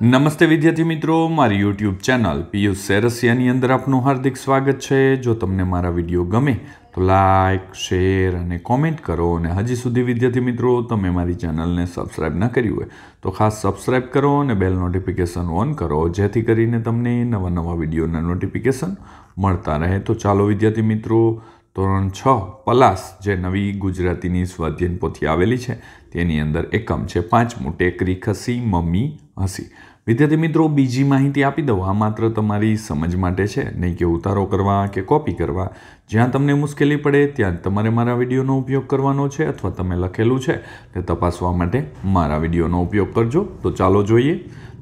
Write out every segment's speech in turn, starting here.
નમસ્તે વિદ્યાર્થી મિત્રો મારી યુટ્યુબ ચેનલ પિયુષ સેરસિયાની અંદર આપનું હાર્દિક સ્વાગત છે જો તમને મારા વિડીયો ગમે તો લાઇક શેર અને કોમેન્ટ કરો અને હજી સુધી વિદ્યાર્થી મિત્રો તમે મારી ચેનલને સબસ્ક્રાઇબ ન કરી હોય તો ખાસ સબસ્ક્રાઇબ કરો અને બેલ નોટિફિકેશન ઓન કરો જેથી કરીને તમને નવા નવા વિડીયોના નોટિફિકેશન મળતા રહે તો ચાલો વિદ્યાર્થી મિત્રો ધોરણ છ પલાસ જે નવી ગુજરાતીની સ્વાધ્યન પોથી આવેલી છે તેની અંદર એકમ છે પાંચમું ટેકરી ખસી મમ્મી હસી વિદ્યાર્થી મિત્રો બીજી માહિતી આપી દઉં આ માત્ર તમારી સમજ માટે છે નહીં કે ઉતારો કરવા કે કોપી કરવા જ્યાં તમને મુશ્કેલી પડે ત્યાં તમારે મારા વિડીયોનો ઉપયોગ કરવાનો છે અથવા તમે લખેલું છે તે તપાસવા માટે મારા વિડીયોનો ઉપયોગ કરજો તો ચાલો જોઈએ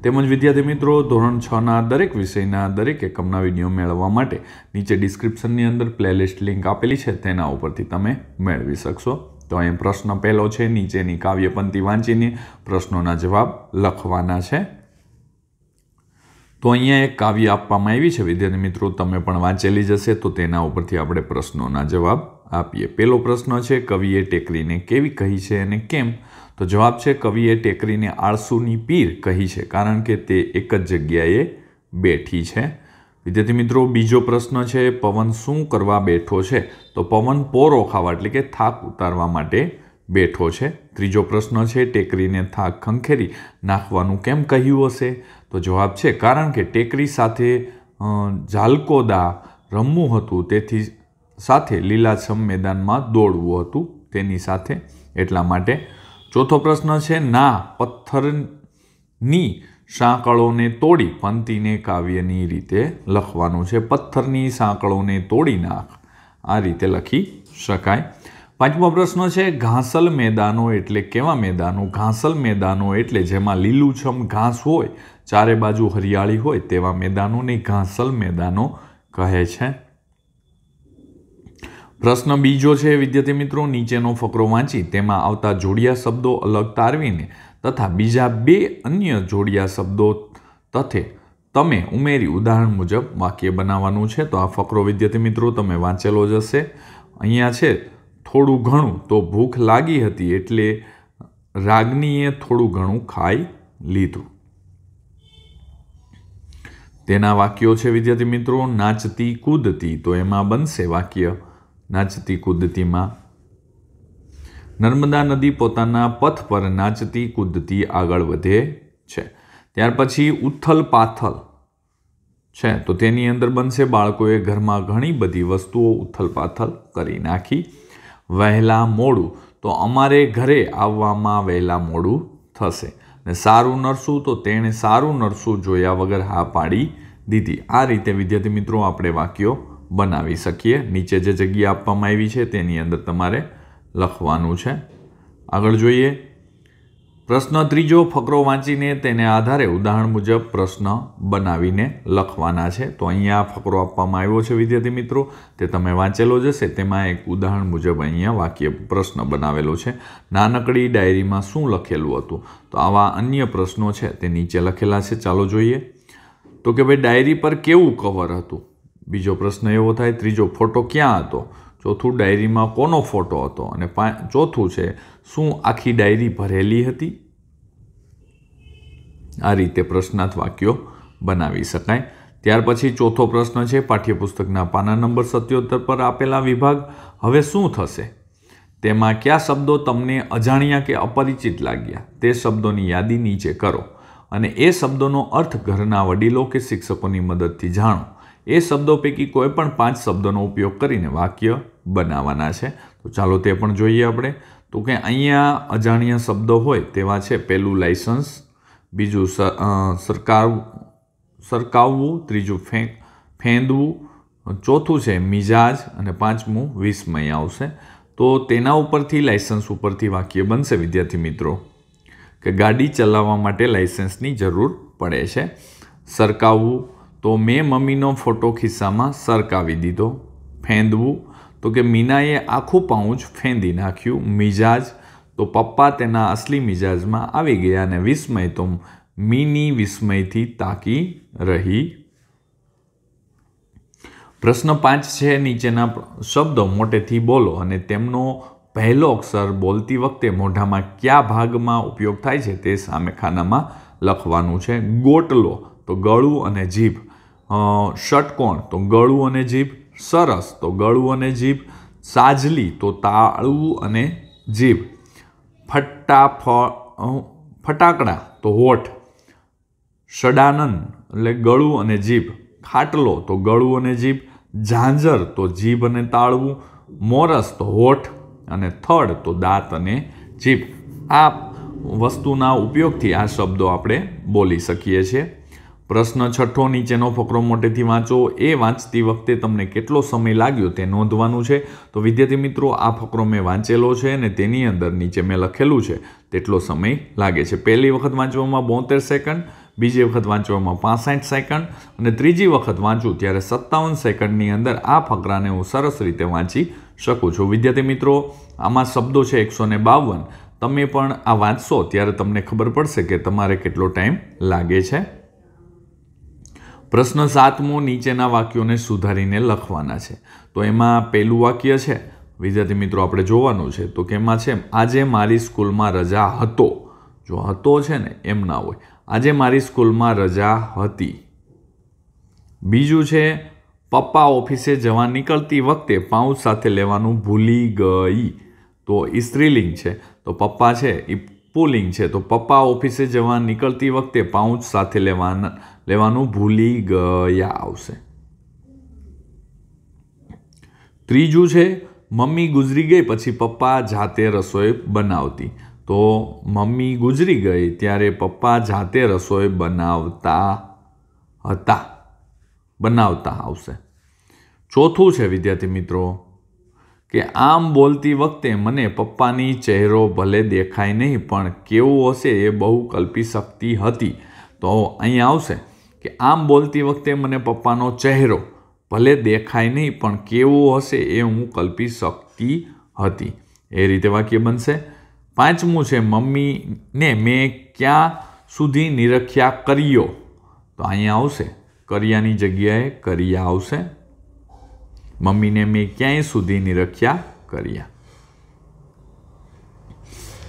તેમજ વિદ્યાર્થી મિત્રો ધોરણ છના દરેક વિષયના દરેક એકમના વિડીયો મેળવવા માટે નીચે ડિસ્ક્રિપ્શનની અંદર પ્લેલિસ્ટ લિંક આપેલી છે તેના ઉપરથી તમે મેળવી શકશો તો અહીં પ્રશ્ન પહેલો છે નીચેની કાવ્યપંથી વાંચીને પ્રશ્નોના જવાબ લખવાના છે તો અહીંયા એક કાવ્ય આપવામાં આવી છે વિદ્યાર્થી મિત્રો તમે પણ વાંચેલી જ હશે તો તેના ઉપરથી આપણે પ્રશ્નોના જવાબ આપીએ પહેલો પ્રશ્ન છે કવિએ ટેકરીને કેવી કહી છે અને કેમ તો જવાબ છે કવિએ ટેકરીને આળસુની પીર કહી છે કારણ કે તે એક જ જગ્યાએ બેઠી છે વિદ્યાર્થી મિત્રો બીજો પ્રશ્ન છે પવન શું કરવા બેઠો છે તો પવન પોરો ખાવા એટલે કે થાક ઉતારવા માટે બેઠો છે ત્રીજો પ્રશ્ન છે ટેકરીને થાક ખંખેરી નાખવાનું કેમ કહ્યું હશે તો જવાબ છે કારણ કે ટેકરી સાથે ઝાલકોદા રમવું હતું તેથી સાથે લીલાછમ મેદાનમાં દોડવું હતું તેની સાથે એટલા માટે ચોથો પ્રશ્ન છે ના પથ્થરની સાંકળોને તોડી પંક્તિને કાવ્યની રીતે લખવાનું છે પથ્થરની સાંકળોને તોડી નાખ આ રીતે લખી શકાય પાંચમો પ્રશ્ન છે ઘાસલ મેદાનો એટલે કેવા મેદાનો ઘાસલ મેદાનો એટલે જેમાં લીલુંછમ ઘાસ હોય ચારે બાજુ હરિયાળી હોય તેવા મેદાનોને ઘાસલ મેદાનો કહે છે પ્રશ્ન બીજો છે વિદ્યાર્થી મિત્રો નીચેનો ફકરો વાંચી તેમાં આવતા જોડિયા શબ્દો અલગ તારવીને તથા બીજા બે અન્ય જોડિયા શબ્દો તથે તમે ઉમેરી ઉદાહરણ મુજબ વાક્ય બનાવવાનું છે તો આ ફકરો વિદ્યાર્થી મિત્રો તમે વાંચેલો જ હશે અહીંયા છે થોડું ઘણું તો ભૂખ લાગી હતી એટલે રાગનીએ થોડું ઘણું ખાઈ લીધું તેના વાક્યો છે વિદ્યાર્થી મિત્રો નાચતી કૂદતી તો એમાં બનશે વાક્ય નાચતી કૂદતીમાં નર્મદા નદી પોતાના પથ પર નાચતી કૂદતી આગળ વધે છે ત્યાર પછી ઉથલ પાથલ છે તો તેની અંદર બનશે બાળકોએ ઘરમાં ઘણી બધી વસ્તુઓ ઉથલપાથલ કરી નાખી વહેલા મોડું તો અમારે ઘરે આવવામાં વહેલા મોડું થશે ને સારું નરસું તો તેણે સારું નરસું જોયા વગર હા પાડી દીધી આ રીતે વિદ્યાર્થી મિત્રો આપણે વાક્યો બનાવી શકીએ નીચે જે જગ્યા આપવામાં આવી છે તેની અંદર તમારે લખવાનું છે આગળ જોઈએ પ્રશ્ન ત્રીજો ફકરો વાંચીને તેને આધારે ઉદાહરણ મુજબ પ્રશ્ન બનાવીને લખવાના છે તો અહીંયા ફકરો આપવામાં આવ્યો છે વિદ્યાર્થી મિત્રો તે તમે વાંચેલો જ હશે તેમાં એક ઉદાહરણ મુજબ અહીંયા વાક્ય પ્રશ્ન બનાવેલો છે નાનકડી ડાયરીમાં શું લખેલું હતું તો આવા અન્ય પ્રશ્નો છે તે નીચે લખેલા છે ચાલો જોઈએ તો કે ભાઈ ડાયરી પર કેવું કવર હતું બીજો પ્રશ્ન એવો થાય ત્રીજો ફોટો ક્યાં હતો ચોથું ડાયરીમાં કોનો ફોટો હતો અને ચોથું છે શું આખી ડાયરી ભરેલી હતી આ રીતે પ્રશ્નાર્થ વાક્યો બનાવી શકાય ત્યાર પછી ચોથો પ્રશ્ન છે પાઠ્યપુસ્તકના પાના નંબર સત્યોતર પર આપેલા વિભાગ હવે શું થશે તેમાં કયા શબ્દો તમને અજાણ્યા કે અપરિચિત લાગ્યા તે શબ્દોની યાદી નીચે કરો અને એ શબ્દોનો અર્થ ઘરના વડીલો કે શિક્ષકોની મદદથી જાણો એ શબ્દો પૈકી કોઈ પણ પાંચ શબ્દોનો ઉપયોગ કરીને વાક્ય બનાવવાના છે તો ચાલો તે પણ જોઈએ આપણે તો કે અહીંયા અજાણ્યા શબ્દો હોય તેવા છે પહેલું લાઇસન્સ બીજું સરકાર સરકાવવું ત્રીજું ફેંક ફેંદવું ચોથું છે મિજાજ અને પાંચમું વિસ્મય આવશે તો તેના ઉપરથી લાઇસન્સ ઉપરથી વાક્ય બનશે વિદ્યાર્થી મિત્રો કે ગાડી ચલાવવા માટે લાઇસન્સની જરૂર પડે છે સરકાવવું તો મેં મમ્મીનો ફોટો ખિસ્સામાં સરકાવી દીધો ફેંદવું તો કે મીનાએ આખું પાઉચ ફેંદી નાખ્યું મિજાજ તો પપ્પા તેના અસલી મિજાજમાં આવી ગયા અને વિસ્મય તો મીની વિસ્મયથી તાકી રહી પ્રશ્ન પાંચ છે નીચેના શબ્દો મોટેથી બોલો અને તેમનો પહેલો અક્ષર બોલતી વખતે મોઢામાં કયા ભાગમાં ઉપયોગ થાય છે તે સામેખાનામાં લખવાનું છે ગોટલો તો ગળું અને જીભ ષટકોણ તો ગળું અને જીભ સરસ તો ગળું અને જીભ સાજલી તો તાળવું અને જીભ ફટ્ટા ફટાકડા તો હોઠ ષડાનન એટલે ગળું અને જીભ ખાટલો તો ગળું અને જીભ ઝાંઝર તો જીભ અને તાળવું મોરસ તો હોઠ અને થડ તો દાંત અને જીભ આ વસ્તુના ઉપયોગથી આ શબ્દો આપણે બોલી શકીએ છીએ પ્રશ્ન છઠ્ઠો નીચેનો ફકરો મોટેથી વાંચો એ વાંચતી વખતે તમને કેટલો સમય લાગ્યો તે નોંધવાનું છે તો વિદ્યાર્થી મિત્રો આ ફકરો મેં વાંચેલો છે અને તેની અંદર નીચે મેં લખેલું છે તેટલો સમય લાગે છે પહેલી વખત વાંચવામાં બોતેર સેકન્ડ બીજી વખત વાંચવામાં પાસઠ સેકન્ડ અને ત્રીજી વખત વાંચું ત્યારે સત્તાવન સેકન્ડની અંદર આ ફકરાને હું સરસ રીતે વાંચી શકું છું વિદ્યાર્થી મિત્રો આમાં શબ્દો છે એકસો બાવન તમે પણ આ વાંચશો ત્યારે તમને ખબર પડશે કે તમારે કેટલો ટાઈમ લાગે છે પ્રશ્ન સાતમો નીચેના વાક્યોને સુધારીને લખવાના છે તો એમાં પહેલું વાક્ય છે વિદ્યાર્થી મિત્રો આપણે જોવાનું છે તો કેમાં છે આજે મારી સ્કૂલમાં રજા હતો જો હતો છે ને એમ ના હોય આજે મારી સ્કૂલમાં રજા હતી બીજું છે પપ્પા ઓફિસે જવા નીકળતી વખતે પાઉચ સાથે લેવાનું ભૂલી ગઈ તો ઈ સ્ત્રીલિંગ છે તો પપ્પા છે એ પુલિંગ છે તો પપ્પા ઓફિસે જવા નીકળતી વખતે પાઉચ સાથે લેવાના લેવાનું ભૂલી ગયા આવશે ત્રીજું છે મમ્મી ગુજરી ગઈ પછી પપ્પા જાતે રસોઈ બનાવતી તો મમ્મી ગુજરી ગઈ ત્યારે પપ્પા જાતે રસોઈ બનાવતા હતા બનાવતા આવશે ચોથું છે વિદ્યાર્થી મિત્રો કે આમ બોલતી વખતે મને પપ્પાની ચહેરો ભલે દેખાય નહીં પણ કેવો હશે એ બહુ કલ્પી શકતી હતી તો અહીં આવશે કે આમ બોલતી વખતે મને પપ્પાનો ચહેરો ભલે દેખાય નહીં પણ કેવો હશે એ હું કલ્પી શકતી હતી એ રીતે વાક્ય બનશે પાંચમું છે મમ્મીને મેં ક્યાં સુધી નિરખ્યા કર્યો તો અહીંયા આવશે કર્યાની જગ્યાએ કર્યા આવશે મમ્મીને મેં ક્યાંય સુધીની રખ્યા કર્યા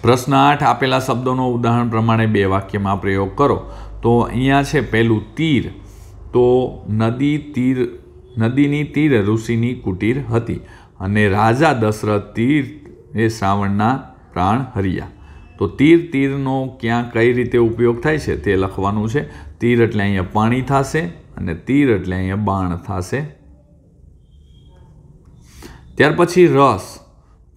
પ્રશ્ન આઠ આપેલા શબ્દોનો ઉદાહરણ પ્રમાણે બે વાક્યમાં પ્રયોગ કરો તો અહીંયા છે પહેલું તીર તો નદી તીર નદીની તીર ઋષિની કુટીર હતી અને રાજા દશરથ તીર એ શ્રાવણના પ્રાણ હરિયા તો તીર તીરનો ક્યાં કઈ રીતે ઉપયોગ થાય છે તે લખવાનું છે તીર એટલે અહીંયા પાણી થશે અને તીર એટલે અહીંયા બાણ થશે ત્યાર પછી રસ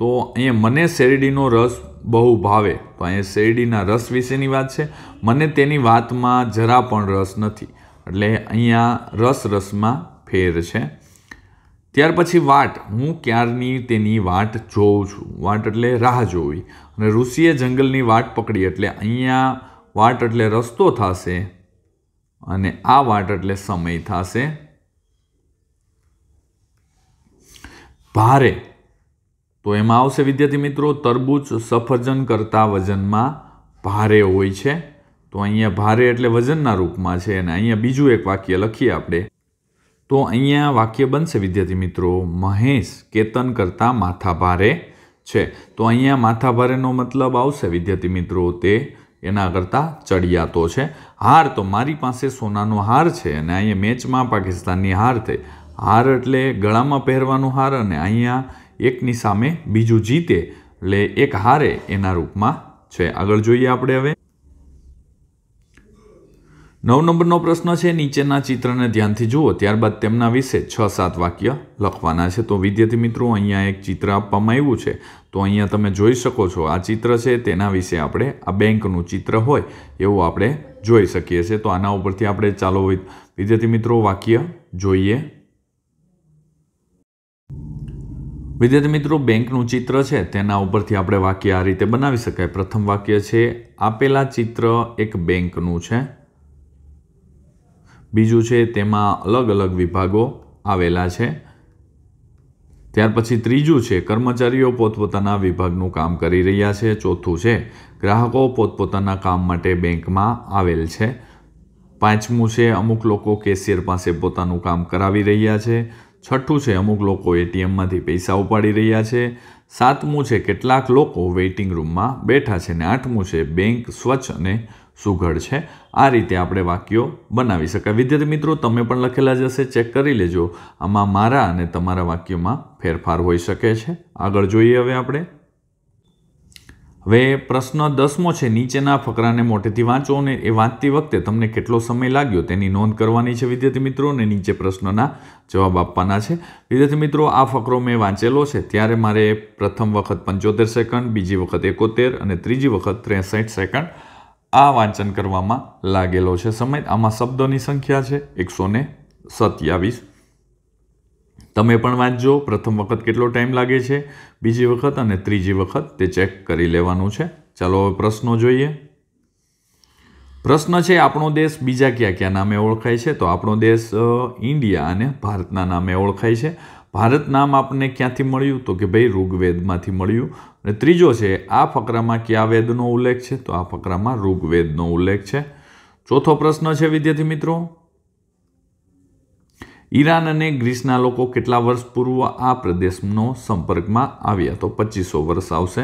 તો અહીંયા મને શેરડીનો રસ બહુ ભાવે તો અહીંયા શેરડીના રસ વિશેની વાત છે મને તેની વાતમાં જરા પણ રસ નથી એટલે અહીંયા રસ રસમાં ફેર છે ત્યાર પછી વાટ હું ક્યારની તેની વાટ જોઉં છું વાટ એટલે રાહ જોવી અને ઋષિએ જંગલની વાટ પકડી એટલે અહીંયા વાટ એટલે રસ્તો થશે અને આ વાટ એટલે સમય થશે ભારે તો એમાં આવશે વિદ્યાર્થી મિત્રો તરબૂચ સફરજન કરતાં વજનમાં ભારે હોય છે તો અહીંયા ભારે એટલે વજનના રૂપમાં છે અને અહીંયા બીજું એક વાક્ય લખીએ આપણે તો અહીંયા વાક્ય બનશે વિદ્યાર્થી મિત્રો મહેશ કેતન કરતાં માથા ભારે છે તો અહીંયા માથા ભારેનો મતલબ આવશે વિદ્યાર્થી મિત્રો તે એના કરતાં ચડિયાતો છે હાર તો મારી પાસે સોનાનો હાર છે અને અહીંયા મેચમાં પાકિસ્તાનની હાર થઈ હાર એટલે ગળામાં પહેરવાનું હાર અને અહીંયા એકની સામે બીજું જીતે એટલે એક હારે એના રૂપમાં છે આગળ જોઈએ આપણે હવે નવ નંબરનો પ્રશ્ન છે નીચેના ચિત્રને ધ્યાનથી જુઓ ત્યારબાદ તેમના વિશે છ સાત વાક્ય લખવાના છે તો વિદ્યાર્થી મિત્રો અહીંયા એક ચિત્ર આપવામાં આવ્યું છે તો અહીંયા તમે જોઈ શકો છો આ ચિત્ર છે તેના વિશે આપણે આ બેંકનું ચિત્ર હોય એવું આપણે જોઈ શકીએ છીએ તો આના ઉપરથી આપણે ચાલો વિદ્યાર્થી મિત્રો વાક્ય જોઈએ વિદ્યાર્થી મિત્રો બેંકનું ચિત્ર છે તેના ઉપરથી આપણે વાક્ય આ રીતે બનાવી શકાય પ્રથમ વાક્ય છે આપેલા ચિત્ર એક બેંકનું છે બીજું છે તેમાં અલગ અલગ વિભાગો આવેલા છે ત્યાર પછી ત્રીજું છે કર્મચારીઓ પોતપોતાના વિભાગનું કામ કરી રહ્યા છે ચોથું છે ગ્રાહકો પોતપોતાના કામ માટે બેંકમાં આવેલ છે પાંચમું છે અમુક લોકો કેશિયર પાસે પોતાનું કામ કરાવી રહ્યા છે છઠ્ઠું છે અમુક લોકો એટીએમમાંથી પૈસા ઉપાડી રહ્યા છે સાતમું છે કેટલાક લોકો વેઇટિંગ રૂમમાં બેઠા છે ને આઠમું છે બેંક સ્વચ્છ અને સુઘડ છે આ રીતે આપણે વાક્યો બનાવી શકાય વિદ્યાર્થી મિત્રો તમે પણ લખેલા જશે ચેક કરી લેજો આમાં મારા અને તમારા વાક્યોમાં ફેરફાર હોઈ શકે છે આગળ જોઈએ હવે આપણે હવે પ્રશ્ન દસમો છે નીચેના ફકરાને મોટેથી વાંચો અને એ વાંચતી વખતે તમને કેટલો સમય લાગ્યો તેની નોંધ કરવાની છે વિદ્યાર્થી મિત્રો અને નીચે પ્રશ્નના જવાબ આપવાના છે વિદ્યાર્થી મિત્રો આ ફકરો મેં વાંચેલો છે ત્યારે મારે પ્રથમ વખત પંચોતેર સેકન્ડ બીજી વખત એકોતેર અને ત્રીજી વખત ત્રેસઠ સેકન્ડ આ વાંચન કરવામાં લાગેલો છે સમય આમાં શબ્દોની સંખ્યા છે એકસો સત્યાવીસ તમે પણ વાંચજો પ્રથમ વખત કેટલો ટાઈમ લાગે છે બીજી વખત અને ત્રીજી વખત તે ચેક કરી લેવાનું છે ચાલો હવે પ્રશ્નો જોઈએ પ્રશ્ન છે આપણો દેશ બીજા કયા કયા નામે ઓળખાય છે તો આપણો દેશ ઇન્ડિયા અને ભારતના નામે ઓળખાય છે ભારત નામ આપણને ક્યાંથી મળ્યું તો કે ભાઈ ઋગ્વેદમાંથી મળ્યું અને ત્રીજો છે આ ફકરામાં કયા વેદનો ઉલ્લેખ છે તો આ ફકરામાં ઋગ્વેદનો ઉલ્લેખ છે ચોથો પ્રશ્ન છે વિદ્યાર્થી મિત્રો ઈરાન અને ગ્રીસના લોકો કેટલા વર્ષ પૂર્વ આ પ્રદેશનો સંપર્કમાં આવ્યા તો પચીસો વર્ષ આવશે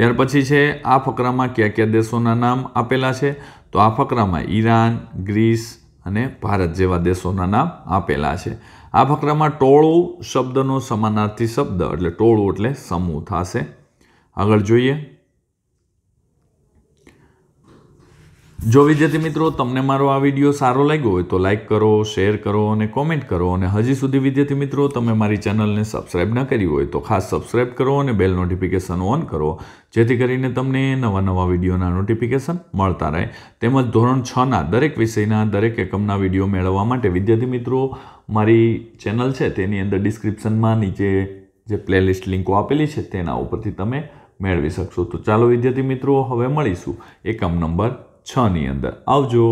ત્યાર પછી છે આ ફકરામાં કયા કયા દેશોના નામ આપેલા છે તો આ ફકરામાં ઈરાન ગ્રીસ અને ભારત જેવા દેશોના નામ આપેલા છે આ ફકરામાં ટોળું શબ્દનો સમાનાર્થી શબ્દ એટલે ટોળું એટલે સમૂહ થશે આગળ જોઈએ જો વિદ્યાર્થી મિત્રો તમને મારો આ વિડીયો સારો લાગ્યો હોય તો લાઇક કરો શેર કરો અને કોમેન્ટ કરો અને હજી સુધી વિદ્યાર્થી મિત્રો તમે મારી ચેનલને સબસ્ક્રાઇબ ન કરી હોય તો ખાસ સબસ્ક્રાઈબ કરો અને બેલ નોટિફિકેશન ઓન કરો જેથી કરીને તમને નવા નવા વિડીયોના નોટિફિકેશન મળતા રહે તેમજ ધોરણ છના દરેક વિષયના દરેક એકમના વિડીયો મેળવવા માટે વિદ્યાર્થી મિત્રો મારી ચેનલ છે તેની અંદર ડિસ્ક્રિપ્શનમાં નીચે જે પ્લેલિસ્ટ લિંકો આપેલી છે તેના ઉપરથી તમે મેળવી શકશો તો ચાલો વિદ્યાર્થી મિત્રો હવે મળીશું એકમ નંબર છની અંદર આવજો